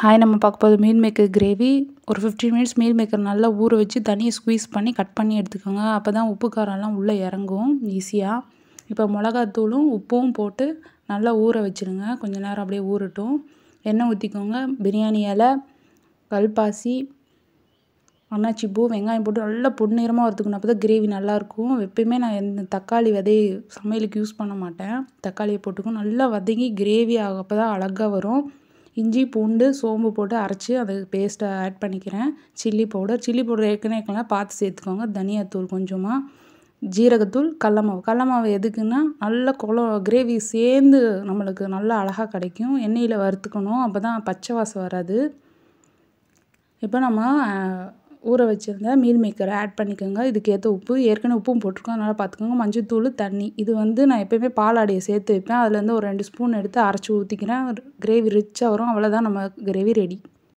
hi நம்ம பார்க்க போகுது மீன் மேக்கர் கிரேவி ஒரு ஃபிஃப்டீன் மினிட்ஸ் மீல் மேக்கர் நல்லா ஊற வச்சு தனியை ஸ்குவீஸ் பண்ணி கட் பண்ணி எடுத்துக்கோங்க அப்போ தான் உப்பு காரம்லாம் உள்ளே இறங்கும் ஈஸியாக இப்போ மிளகாத்தூளும் உப்பும் போட்டு நல்லா ஊற வச்சுருங்க கொஞ்ச நேரம் அப்படியே ஊறட்டும் எண்ணெய் ஊற்றிக்கோங்க பிரியாணி இலை கல்பாசி பூ வெங்காயம் போட்டு நல்லா பொன்னிறமாக வறுத்துக்கணும் அப்போ தான் கிரேவி நல்லாயிருக்கும் எப்பயுமே நான் எந்த தக்காளி விதையை சமையலுக்கு யூஸ் பண்ண மாட்டேன் தக்காளியை போட்டுக்கும் நல்லா வதங்கி கிரேவி ஆக அப்போ தான் அழகாக வரும் இஞ்சி பூண்டு சோம்பு போட்டு அரைச்சி அது பேஸ்ட்டை ஆட் பண்ணிக்கிறேன் சில்லி பவுடர் சில்லி பவுடர் ஏற்கனவே பார்த்து சேர்த்துக்கோங்க தனியாத்தூள் கொஞ்சமாக ஜீரகத்தூள் கடல மாவு கடல மாவு எதுக்குன்னா நல்ல குளம் கிரேவி சேர்ந்து நம்மளுக்கு நல்லா அழகாக கிடைக்கும் எண்ணெயில் வறுத்துக்கணும் அப்போ தான் பச்சை வாசம் வராது இப்போ நம்ம ஊற வச்சுருந்த மீல் மேக்கரை ஆட் பண்ணிக்கோங்க இதுக்கேற்ற உப்பு ஏற்கனவே உப்பும் போட்டிருக்கோம் அதனால் பார்த்துக்கோங்க மஞ்சத்தூள் தண்ணி இது வந்து நான் எப்போயுமே பாலாடையை சேர்த்து வைப்பேன் அதுலேருந்து ஒரு ரெண்டு ஸ்பூன் எடுத்து அரைச்சி ஊற்றிக்கிறேன் கிரேவி ரிச்சாக வரும் அவ்வளோதான் நம்ம கிரேவி ரெடி